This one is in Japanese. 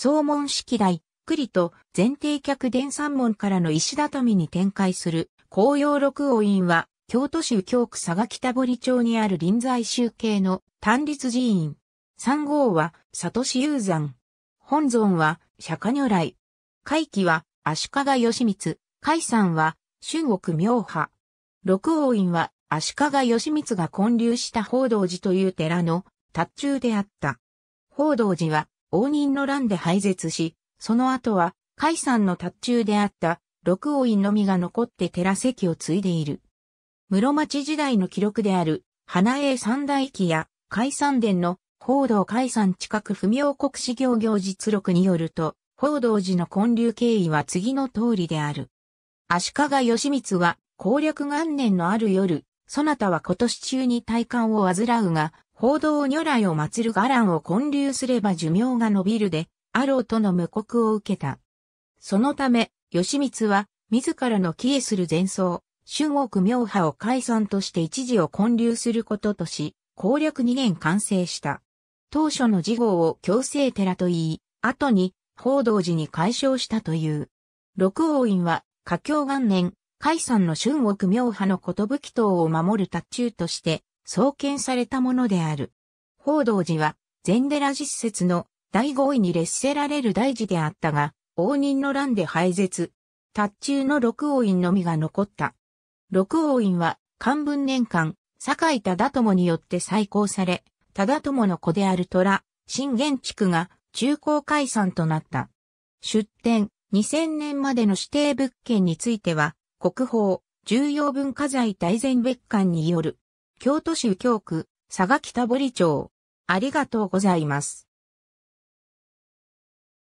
総門式台、栗と前提客伝三門からの石畳に展開する紅葉六王院は、京都市京区佐賀北堀町にある臨済宗系の単立寺院。三号は、里市雄山。本尊は、釈迦如来。会期は、足利義満。海山は、春国明派。六王院は、足利義満が建立した報道寺という寺の、達中であった。報道寺は、応仁の乱で廃絶し、その後は、海山の達中であった六王院のみが残って寺席を継いでいる。室町時代の記録である、花江三大記や海山殿の報道海山近く不明国史行行実録によると、報道寺の建立経緯は次の通りである。足利義満は、攻略元年のある夜、そなたは今年中に体感を患うが、報道如来を祀る伽藍を建立すれば寿命が伸びるで、あろうとの無告を受けた。そのため、義満は、自らの帰依する前奏、春国明派を解散として一時を建立することとし、攻略2年完成した。当初の事号を強制寺と言い、後に、報道寺に解消したという。六王院は、華僑元年、解散の春国明派の寿党を守る達中として、創建されたものである。報道寺は、禅寺実説の第5位に列せられる大寺であったが、応仁の乱で廃絶。達中の六王院のみが残った。六王院は、漢文年間、坂井忠友によって再興され、忠友の子である虎、新元区が中高解散となった。出展、2000年までの指定物件については、国宝、重要文化財大全別館による京都市右京区、佐賀北堀町。ありがとうございます。